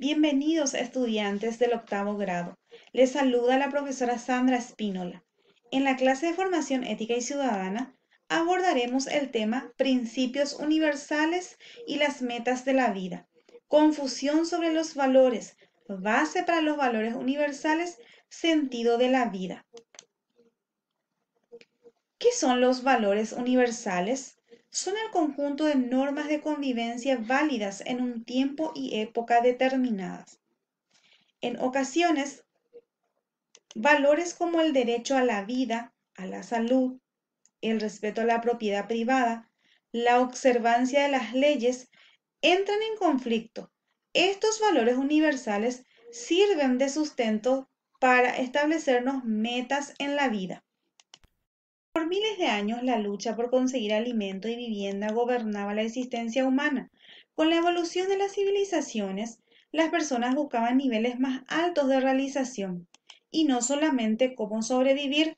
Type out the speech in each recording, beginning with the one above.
Bienvenidos estudiantes del octavo grado. Les saluda la profesora Sandra Espínola. En la clase de formación ética y ciudadana abordaremos el tema Principios universales y las metas de la vida. Confusión sobre los valores, base para los valores universales, sentido de la vida. ¿Qué son los valores universales? son el conjunto de normas de convivencia válidas en un tiempo y época determinadas. En ocasiones, valores como el derecho a la vida, a la salud, el respeto a la propiedad privada, la observancia de las leyes, entran en conflicto. Estos valores universales sirven de sustento para establecernos metas en la vida. Por miles de años la lucha por conseguir alimento y vivienda gobernaba la existencia humana. Con la evolución de las civilizaciones, las personas buscaban niveles más altos de realización y no solamente cómo sobrevivir.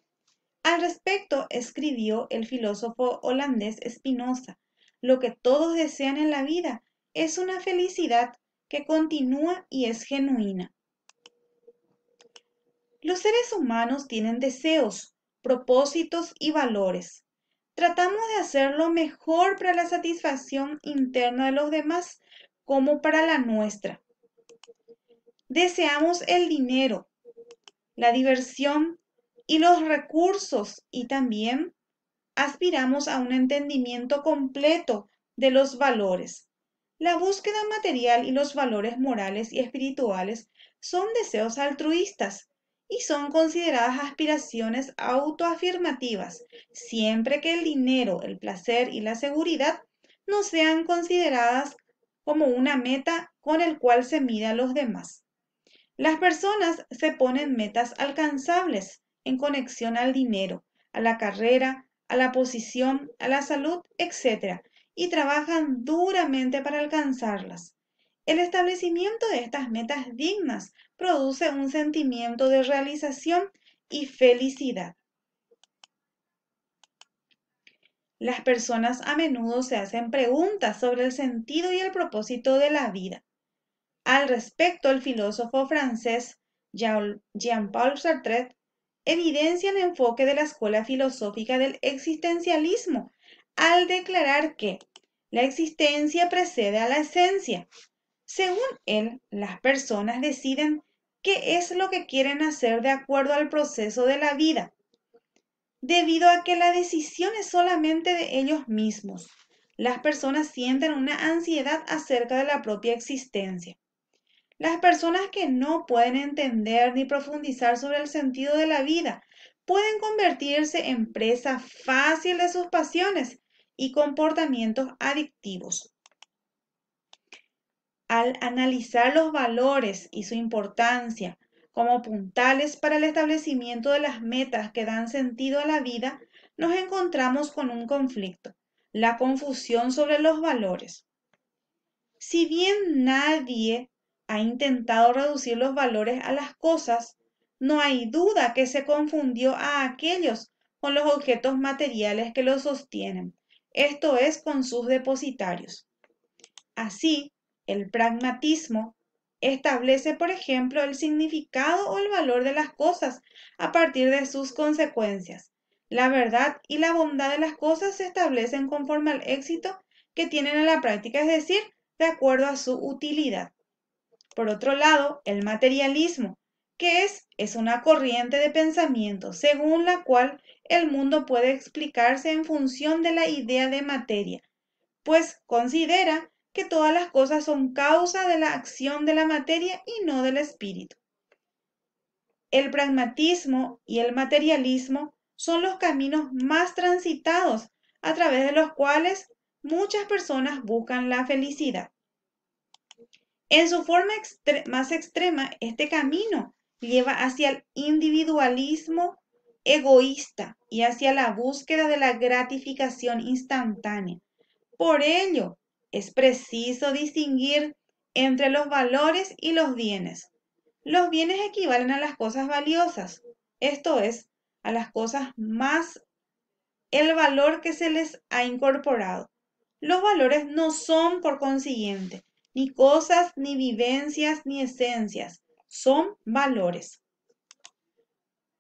Al respecto, escribió el filósofo holandés Spinoza, lo que todos desean en la vida es una felicidad que continúa y es genuina. Los seres humanos tienen deseos, propósitos y valores. Tratamos de hacerlo mejor para la satisfacción interna de los demás como para la nuestra. Deseamos el dinero, la diversión y los recursos y también aspiramos a un entendimiento completo de los valores. La búsqueda material y los valores morales y espirituales son deseos altruistas y son consideradas aspiraciones autoafirmativas, siempre que el dinero, el placer y la seguridad no sean consideradas como una meta con el cual se mida a los demás. Las personas se ponen metas alcanzables en conexión al dinero, a la carrera, a la posición, a la salud, etc. y trabajan duramente para alcanzarlas. El establecimiento de estas metas dignas produce un sentimiento de realización y felicidad. Las personas a menudo se hacen preguntas sobre el sentido y el propósito de la vida. Al respecto, el filósofo francés Jean-Paul Sartre evidencia el enfoque de la escuela filosófica del existencialismo al declarar que la existencia precede a la esencia según él, las personas deciden qué es lo que quieren hacer de acuerdo al proceso de la vida, debido a que la decisión es solamente de ellos mismos. Las personas sienten una ansiedad acerca de la propia existencia. Las personas que no pueden entender ni profundizar sobre el sentido de la vida pueden convertirse en presa fácil de sus pasiones y comportamientos adictivos al analizar los valores y su importancia como puntales para el establecimiento de las metas que dan sentido a la vida, nos encontramos con un conflicto, la confusión sobre los valores. Si bien nadie ha intentado reducir los valores a las cosas, no hay duda que se confundió a aquellos con los objetos materiales que los sostienen, esto es, con sus depositarios. Así, el pragmatismo establece, por ejemplo, el significado o el valor de las cosas a partir de sus consecuencias. La verdad y la bondad de las cosas se establecen conforme al éxito que tienen en la práctica, es decir, de acuerdo a su utilidad. Por otro lado, el materialismo, que es, es una corriente de pensamiento según la cual el mundo puede explicarse en función de la idea de materia, pues considera que todas las cosas son causa de la acción de la materia y no del espíritu. El pragmatismo y el materialismo son los caminos más transitados a través de los cuales muchas personas buscan la felicidad. En su forma más extrema, este camino lleva hacia el individualismo egoísta y hacia la búsqueda de la gratificación instantánea. Por ello, es preciso distinguir entre los valores y los bienes. Los bienes equivalen a las cosas valiosas, esto es, a las cosas más el valor que se les ha incorporado. Los valores no son, por consiguiente, ni cosas, ni vivencias, ni esencias, son valores.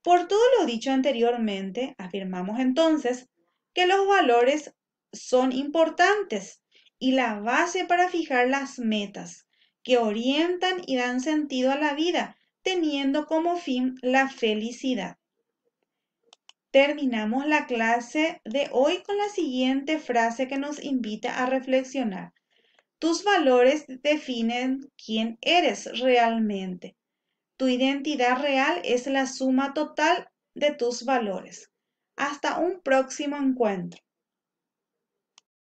Por todo lo dicho anteriormente, afirmamos entonces que los valores son importantes y la base para fijar las metas que orientan y dan sentido a la vida, teniendo como fin la felicidad. Terminamos la clase de hoy con la siguiente frase que nos invita a reflexionar. Tus valores definen quién eres realmente. Tu identidad real es la suma total de tus valores. Hasta un próximo encuentro.